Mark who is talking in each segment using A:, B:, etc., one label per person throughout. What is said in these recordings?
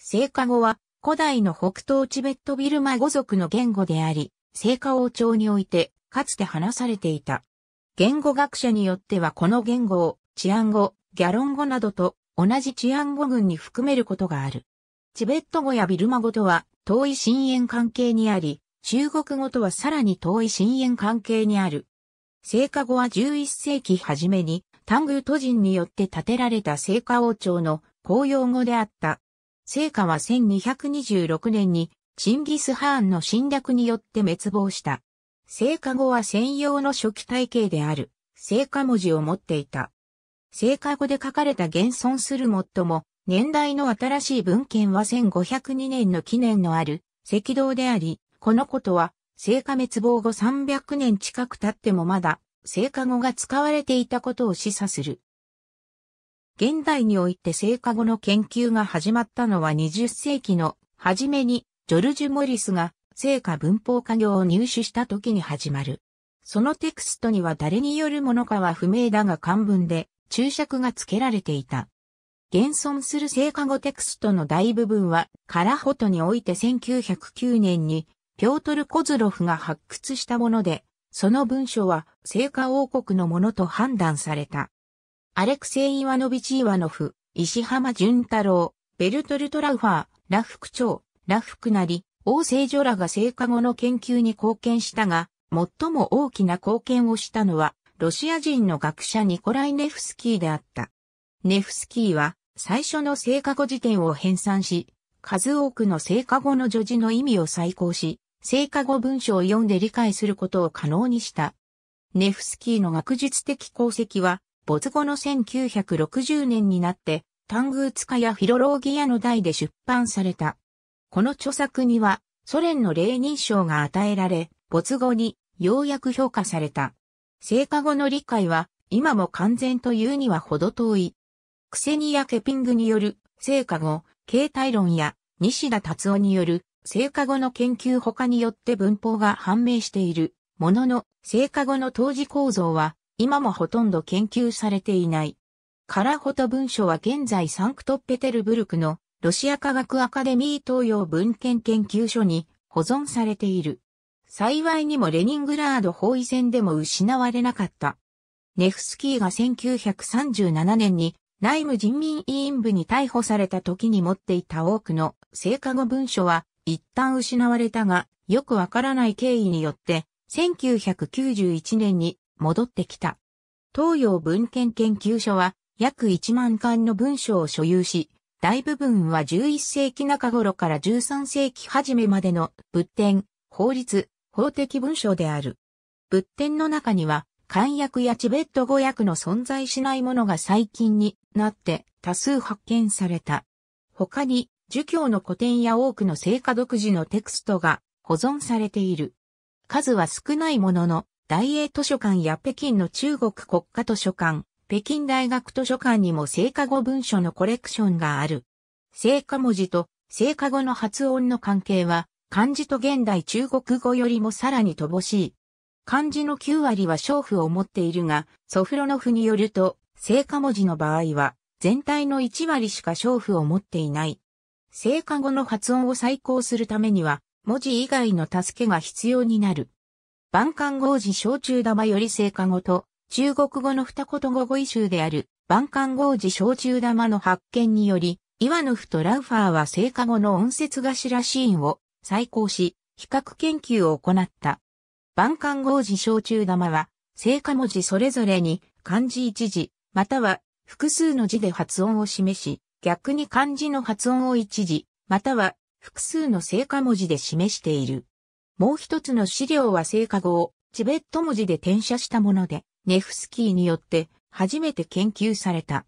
A: 聖火語は古代の北東チベットビルマ語族の言語であり、聖火王朝においてかつて話されていた。言語学者によってはこの言語を治安語、ギャロン語などと同じ治安語群に含めることがある。チベット語やビルマ語とは遠い深淵関係にあり、中国語とはさらに遠い深淵関係にある。聖火語は11世紀初めに、タングー都人によって建てられた聖火王朝の公用語であった。聖火は1226年にチンギス・ハーンの侵略によって滅亡した。聖火語は専用の初期体系である聖火文字を持っていた。聖火語で書かれた現存する最も年代の新しい文献は1502年の記念のある赤道であり、このことは聖火滅亡後300年近く経ってもまだ聖火語が使われていたことを示唆する。現代において成果後の研究が始まったのは20世紀の初めにジョルジュ・モリスが成果文法家業を入手した時に始まる。そのテクストには誰によるものかは不明だが漢文で注釈が付けられていた。現存する成果語テクストの大部分は、カラホトにおいて1909年に、ピョートル・コズロフが発掘したもので、その文書は、成果王国のものと判断された。アレクセイ・イワノビチ・イワノフ、石浜淳太郎、ベルトルト・ラウファー、ラフ区長、ラフクナリ、王政女らが成果後の研究に貢献したが、最も大きな貢献をしたのは、ロシア人の学者ニコライ・ネフスキーであった。ネフスキーは、最初の成果語辞典を編纂し、数多くの成果語の助字の意味を再考し、成果語文章を読んで理解することを可能にした。ネフスキーの学術的功績は、没後の1960年になって、タングーツカやフィロローギアの代で出版された。この著作には、ソ連の霊認証が与えられ、没後に、ようやく評価された。成果後の理解は、今も完全というにはほど遠い。クセニア・ケピングによる、成果後、形態論や、西田達夫による、成果後の研究他によって文法が判明している。ものの、成果後の当時構造は、今もほとんど研究されていない。カラホト文書は現在サンクトペテルブルクのロシア科学アカデミー東洋文献研究所に保存されている。幸いにもレニングラード包囲戦でも失われなかった。ネフスキーが1937年に内務人民委員部に逮捕された時に持っていた多くの成果後文書は一旦失われたがよくわからない経緯によって1991年に戻ってきた。東洋文献研究所は約1万巻の文章を所有し、大部分は11世紀中頃から13世紀初めまでの仏典、法律、法的文章である。仏典の中には、漢訳やチベット語訳の存在しないものが最近になって多数発見された。他に、儒教の古典や多くの聖歌独自のテクストが保存されている。数は少ないものの、大英図書館や北京の中国国家図書館、北京大学図書館にも聖火語文書のコレクションがある。聖火文字と聖火語の発音の関係は、漢字と現代中国語よりもさらに乏しい。漢字の9割は小符を持っているが、ソフロノフによると、聖火文字の場合は、全体の1割しか小符を持っていない。聖火語の発音を再考するためには、文字以外の助けが必要になる。万貫号寺小中玉より聖火語と、中国語の二言語語彙集である、万貫号寺小中玉の発見により、イワノフとラウファーは聖火語の音節頭シーンを再考し、比較研究を行った。万貫号寺小中玉は、聖火文字それぞれに漢字一字、または複数の字で発音を示し、逆に漢字の発音を一字、または複数の聖火文字で示している。もう一つの資料は成果号、チベット文字で転写したもので、ネフスキーによって初めて研究された。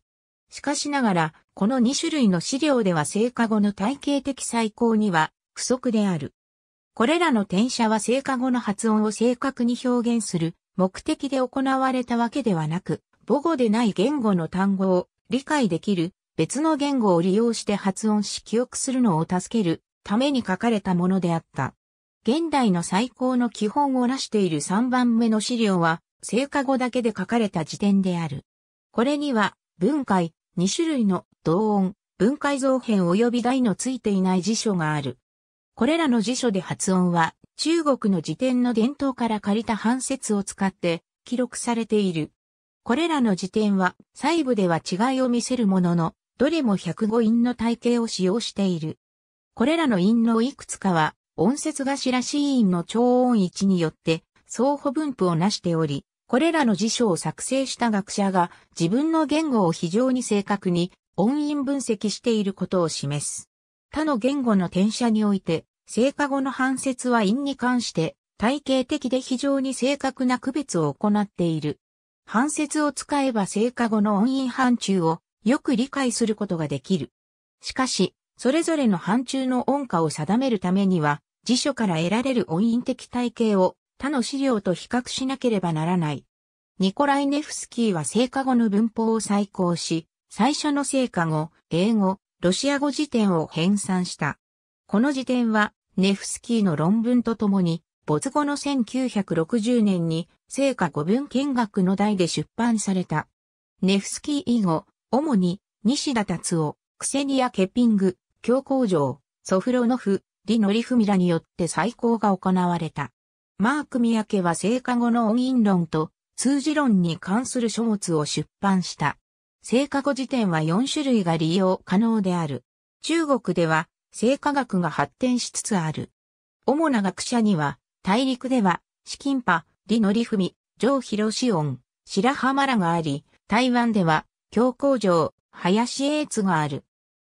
A: しかしながら、この2種類の資料では成果後の体系的再考には不足である。これらの転写は成果後の発音を正確に表現する目的で行われたわけではなく、母語でない言語の単語を理解できる別の言語を利用して発音し記憶するのを助けるために書かれたものであった。現代の最高の基本をなしている3番目の資料は、聖火語だけで書かれた辞典である。これには、分解、2種類の同音、分解造編及び題のついていない辞書がある。これらの辞書で発音は、中国の辞典の伝統から借りた半節を使って記録されている。これらの辞典は細部では違いを見せるものの、どれも105音の体系を使用している。これらの音のいくつかは音節頭シーンの超音置によって相互分布をなしており、これらの辞書を作成した学者が自分の言語を非常に正確に音韻分析していることを示す。他の言語の転写において、成果語の反説は韻に関して体系的で非常に正確な区別を行っている。反説を使えば成果語の音韻範疇をよく理解することができる。しかし、それぞれの範疇の音化を定めるためには、辞書から得られる音韻的体系を他の資料と比較しなければならない。ニコライネフスキーは成果語の文法を再考し、最初の成果語、英語、ロシア語辞典を編纂した。この辞典は、ネフスキーの論文とともに、没後の1960年に、成果語文見学の題で出版された。ネフスキー以後、主に、西田達夫、クセニア・ケピング、教皇城、ソフロノフ、李則文らによって再考が行われた。マーク三宅は成果後の音韻論と通字論に関する書物を出版した。成果後辞典は4種類が利用可能である。中国では成果学が発展しつつある。主な学者には、大陸では、資金派、李則文、上広志音、白浜らがあり、台湾では、教工場、林英津がある。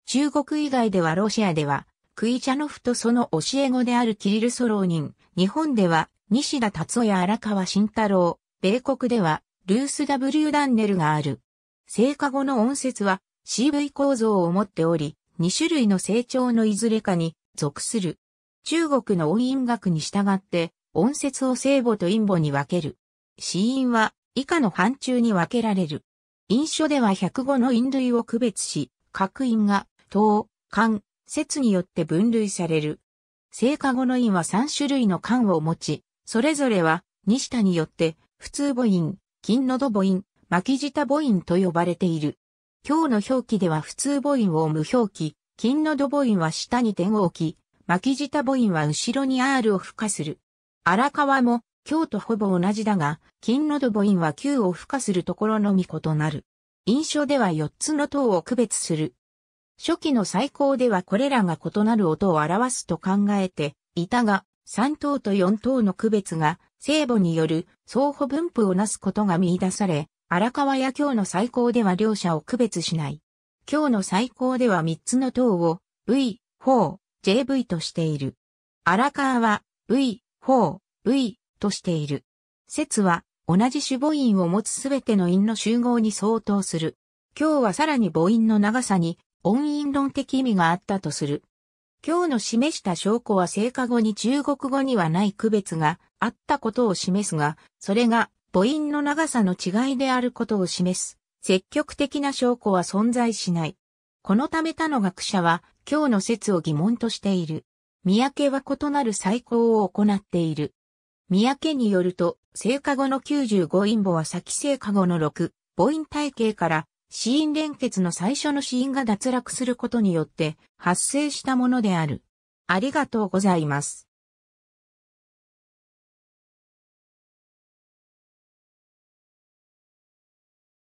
A: 中国以外ではロシアでは、クイチャノフとその教え子であるキリル・ソローニン、日本では西田達夫や荒川慎太郎、米国ではルース・ W・ ダンネルがある。成果後の音節は CV 構造を持っており、2種類の成長のいずれかに属する。中国の音韻学に従って音節を聖母と陰母に分ける。死因は以下の範疇に分けられる。印書では105の陰類を区別し、各印が、等、間、説によって分類される。聖火語の因は3種類の漢を持ち、それぞれは、西田によって、普通母音、金喉母音、巻舌母音と呼ばれている。今日の表記では普通母音を無表記、金喉母音は下に点を置き、巻舌母音は後ろに R を付加する。荒川も、今日とほぼ同じだが、金喉母音は Q を付加するところのみ異なる。印象では4つの等を区別する。初期の最高ではこれらが異なる音を表すと考えていたが、3等と4等の区別が、聖母による相互分布をなすことが見出され、荒川や今日の最高では両者を区別しない。今日の最高では3つの等を V、法、JV としている。荒川は V、法、V としている。説は同じ種母音を持つすべての音の集合に相当する。今日はさらに母音の長さに音韻論的意味があったとする。今日の示した証拠は成果語に中国語にはない区別があったことを示すが、それが母音の長さの違いであることを示す。積極的な証拠は存在しない。このため他の学者は今日の説を疑問としている。三宅は異なる再考を行っている。三宅によると、成果語の95イ母は先成果語の6、母音体系から死因連結の最初の死因が脱落することによって発生したものである。ありがとうございます。